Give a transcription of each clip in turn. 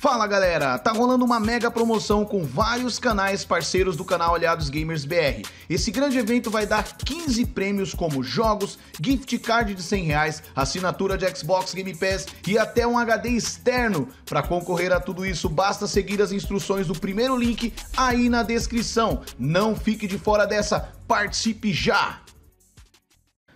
Fala galera, tá rolando uma mega promoção com vários canais parceiros do canal Aliados Gamers BR. Esse grande evento vai dar 15 prêmios como jogos, gift card de 100 reais, assinatura de Xbox Game Pass e até um HD externo. Para concorrer a tudo isso, basta seguir as instruções do primeiro link aí na descrição. Não fique de fora dessa, participe já!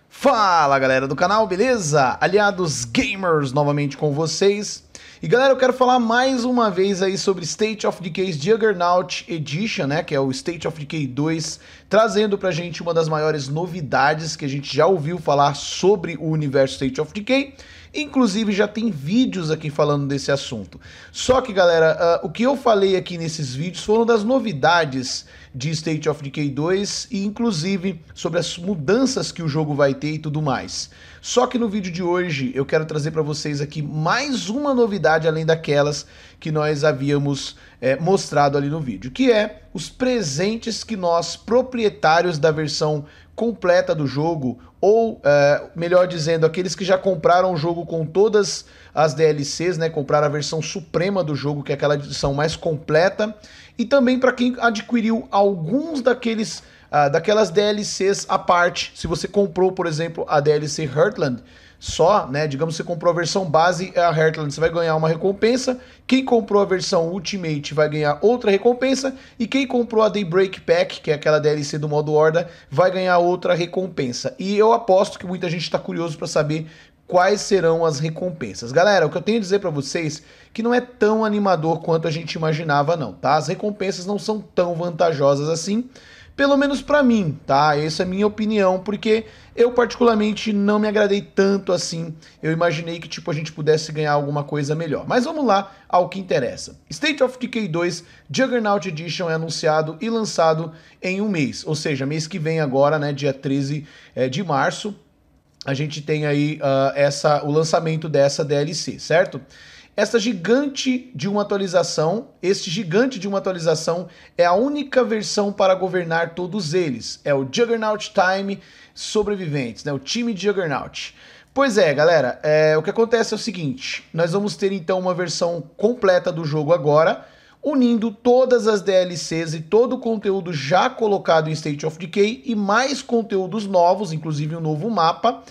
Fala galera do canal, beleza? Aliados Gamers novamente com vocês. E galera, eu quero falar mais uma vez aí sobre State of Decay's Juggernaut Edition, né, que é o State of Decay 2 trazendo pra gente uma das maiores novidades que a gente já ouviu falar sobre o universo State of Decay. Inclusive já tem vídeos aqui falando desse assunto. Só que galera, uh, o que eu falei aqui nesses vídeos foram das novidades de State of Decay 2 e inclusive sobre as mudanças que o jogo vai ter e tudo mais. Só que no vídeo de hoje eu quero trazer para vocês aqui mais uma novidade além daquelas que nós havíamos é, mostrado ali no vídeo, que é os presentes que nós, proprietários da versão completa do jogo, ou é, melhor dizendo, aqueles que já compraram o jogo com todas as DLCs, né? Compraram a versão suprema do jogo, que é aquela edição mais completa, e também para quem adquiriu alguns daqueles ah, daquelas DLCs à parte. Se você comprou, por exemplo, a DLC Heartland, só, né? Digamos que você comprou a versão base a Heartland, você vai ganhar uma recompensa. Quem comprou a versão Ultimate vai ganhar outra recompensa. E quem comprou a Daybreak Pack, que é aquela DLC do modo Horda, vai ganhar outra recompensa. E eu aposto que muita gente está curioso para saber quais serão as recompensas. Galera, o que eu tenho a dizer para vocês que não é tão animador quanto a gente imaginava não, tá? As recompensas não são tão vantajosas assim. Pelo menos para mim, tá? Essa é a minha opinião, porque eu particularmente não me agradei tanto assim. Eu imaginei que tipo a gente pudesse ganhar alguma coisa melhor. Mas vamos lá ao que interessa. State of Decay 2 Juggernaut Edition é anunciado e lançado em um mês, ou seja, mês que vem agora, né, dia 13 eh, de março, a gente tem aí uh, essa o lançamento dessa DLC, certo? Esta gigante de uma atualização, esse gigante de uma atualização é a única versão para governar todos eles. É o Juggernaut Time Sobreviventes, né? O time de Juggernaut. Pois é, galera, é, o que acontece é o seguinte: nós vamos ter então uma versão completa do jogo agora, unindo todas as DLCs e todo o conteúdo já colocado em State of Decay e mais conteúdos novos, inclusive um novo mapa.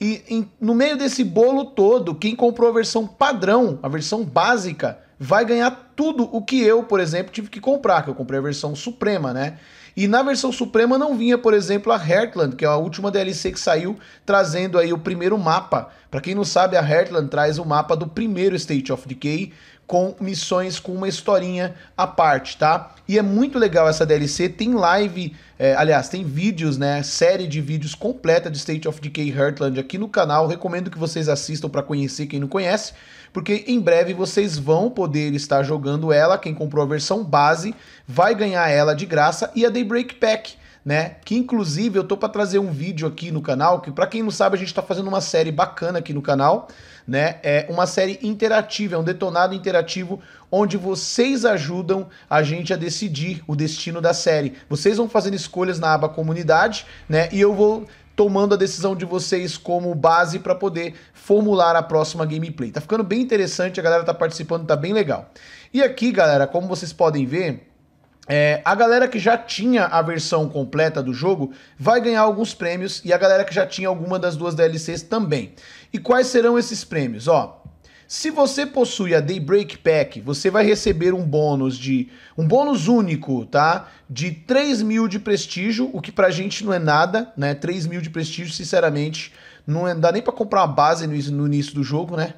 E em, no meio desse bolo todo, quem comprou a versão padrão, a versão básica, vai ganhar tudo o que eu, por exemplo, tive que comprar, que eu comprei a versão Suprema, né? E na versão Suprema não vinha, por exemplo, a Heartland, que é a última DLC que saiu, trazendo aí o primeiro mapa. Para quem não sabe, a Heartland traz o mapa do primeiro State of Decay com missões com uma historinha à parte, tá? E é muito legal essa DLC, tem live, é, aliás, tem vídeos, né? Série de vídeos completa de State of Decay Heartland aqui no canal. Recomendo que vocês assistam para conhecer quem não conhece, porque em breve vocês vão poder estar jogando jogando ela, quem comprou a versão base vai ganhar ela de graça e a Daybreak Pack. Né? Que inclusive eu tô para trazer um vídeo aqui no canal, que para quem não sabe, a gente tá fazendo uma série bacana aqui no canal, né? É uma série interativa, é um detonado interativo onde vocês ajudam a gente a decidir o destino da série. Vocês vão fazendo escolhas na aba comunidade, né? E eu vou tomando a decisão de vocês como base para poder formular a próxima gameplay. Tá ficando bem interessante, a galera tá participando, tá bem legal. E aqui, galera, como vocês podem ver, é, a galera que já tinha a versão completa do jogo vai ganhar alguns prêmios e a galera que já tinha alguma das duas DLCs também. E quais serão esses prêmios? Ó, se você possui a Daybreak Pack, você vai receber um bônus de um bônus único, tá? De 3 mil de prestígio, o que pra gente não é nada, né? 3 mil de prestígio, sinceramente, não é, dá nem para comprar uma base no, no, início do jogo, né?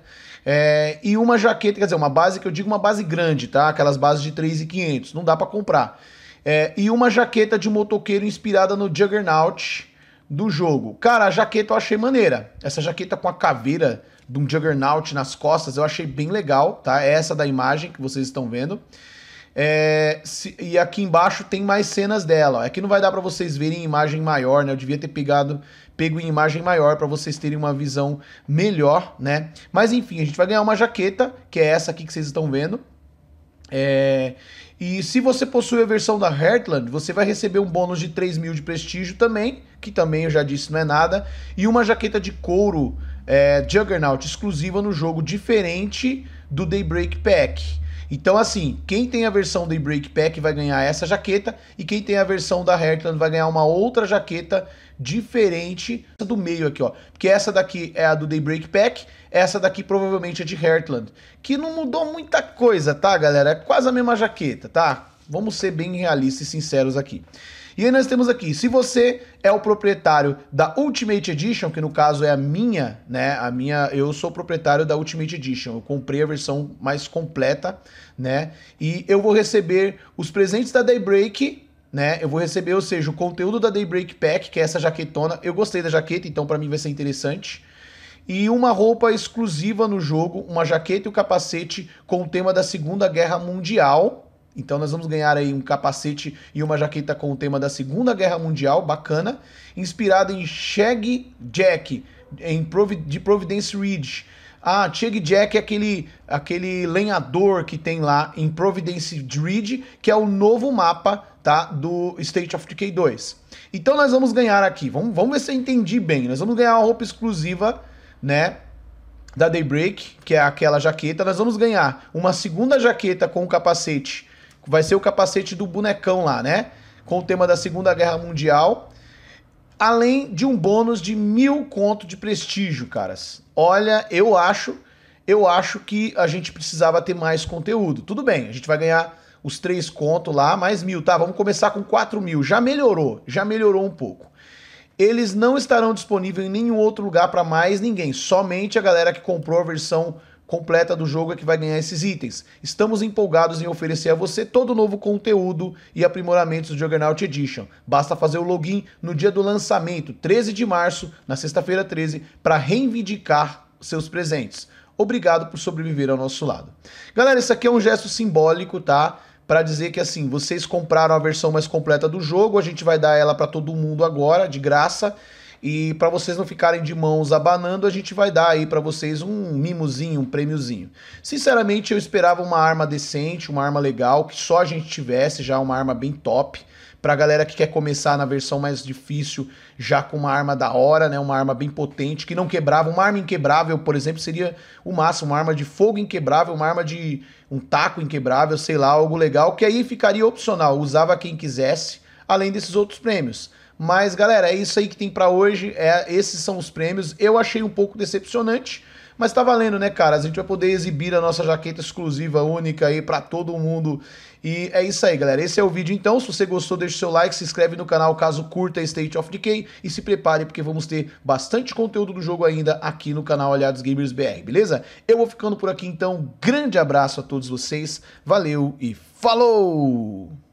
É, e uma jaqueta, quer dizer, uma base que eu digo uma base grande, tá? Aquelas bases de 3,500, não dá para comprar. É, e uma jaqueta de motoqueiro inspirada no Juggernaut do jogo. Cara, a jaqueta eu achei maneira. Essa jaqueta com a caveira de um Juggernaut nas costas, eu achei bem legal, tá? É essa da imagem que vocês estão vendo. É, se, e aqui embaixo tem mais cenas dela. Ó. Aqui é não vai dar para vocês verem imagem maior, né? Eu devia ter pegado, pego em imagem maior para vocês terem uma visão melhor, né? Mas enfim, a gente vai ganhar uma jaqueta, que é essa aqui que vocês estão vendo. É, e se você possui a versão da Heartland, você vai receber um bônus de 3 mil de prestígio também, que também eu já disse não é nada, e uma jaqueta de couro é, Juggernaut exclusiva no jogo, diferente do Daybreak Pack. Então, assim, quem tem a versão Daybreak Pack vai ganhar essa jaqueta, e quem tem a versão da Heartland vai ganhar uma outra jaqueta diferente do meio aqui, ó. Porque essa daqui é a do Daybreak Pack, essa daqui provavelmente é de Heartland, que não mudou muita coisa, tá, galera? É quase a mesma jaqueta, tá? Vamos ser bem realistas e sinceros aqui. E aí nós temos aqui, se você é o proprietário da Ultimate Edition, que no caso é a minha, né? A minha, eu sou proprietário da Ultimate Edition. Eu comprei a versão mais completa, né? E eu vou receber os presentes da Daybreak né? Eu vou receber, ou seja, o conteúdo da Daybreak Pack, que é essa jaquetona. Eu gostei da jaqueta, então para mim vai ser interessante. E uma roupa exclusiva no jogo, uma jaqueta e o um capacete com o tema da Segunda Guerra Mundial, então nós vamos ganhar aí um capacete e uma jaqueta com o tema da Segunda Guerra Mundial, bacana, inspirado em Shaggy Jack, em Provi de Providence Ridge. Ah, Chug Jack é aquele, aquele lenhador que tem lá em Providence Ridge, que é o novo mapa tá, do State of Decay 2. Então nós vamos ganhar aqui, vamos, vamos ver se eu entendi bem. Nós vamos ganhar uma roupa exclusiva, né? Da Daybreak, que é aquela jaqueta. Nós vamos ganhar uma segunda jaqueta com o capacete Vai ser o capacete do bonecão lá, né? Com o tema da Segunda Guerra Mundial. Além de um bônus de mil conto de prestígio, caras. Olha, eu acho, eu acho que a gente precisava ter mais conteúdo. Tudo bem, a gente vai ganhar os três contos lá, mais mil, tá? Vamos começar com quatro mil. Já melhorou, já melhorou um pouco. Eles não estarão disponíveis em nenhum outro lugar para mais ninguém, somente a galera que comprou a versão completa do jogo é que vai ganhar esses itens. Estamos empolgados em oferecer a você todo o novo conteúdo e aprimoramentos do Juggernaut Edition. Basta fazer o login no dia do lançamento, 13 de março, na sexta-feira 13, para reivindicar seus presentes. Obrigado por sobreviver ao nosso lado. Galera, isso aqui é um gesto simbólico, tá? para dizer que assim, vocês compraram a versão mais completa do jogo, a gente vai dar ela para todo mundo agora, de graça. E para vocês não ficarem de mãos abanando, a gente vai dar aí para vocês um mimozinho, um prêmiozinho. Sinceramente, eu esperava uma arma decente, uma arma legal, que só a gente tivesse já uma arma bem top. Pra galera que quer começar na versão mais difícil, já com uma arma da hora, né? Uma arma bem potente, que não quebrava. Uma arma inquebrável, por exemplo, seria o máximo. Uma arma de fogo inquebrável, uma arma de um taco inquebrável, sei lá, algo legal, que aí ficaria opcional. Usava quem quisesse, além desses outros prêmios. Mas, galera, é isso aí que tem para hoje. É, esses são os prêmios. Eu achei um pouco decepcionante, mas tá valendo, né, cara? A gente vai poder exibir a nossa jaqueta exclusiva, única aí para todo mundo. E é isso aí, galera. Esse é o vídeo então. Se você gostou, deixa o seu like, se inscreve no canal caso curta State of Decay e se prepare porque vamos ter bastante conteúdo do jogo ainda aqui no canal Aliados Gamers BR, beleza? Eu vou ficando por aqui então. Grande abraço a todos vocês. Valeu e falou!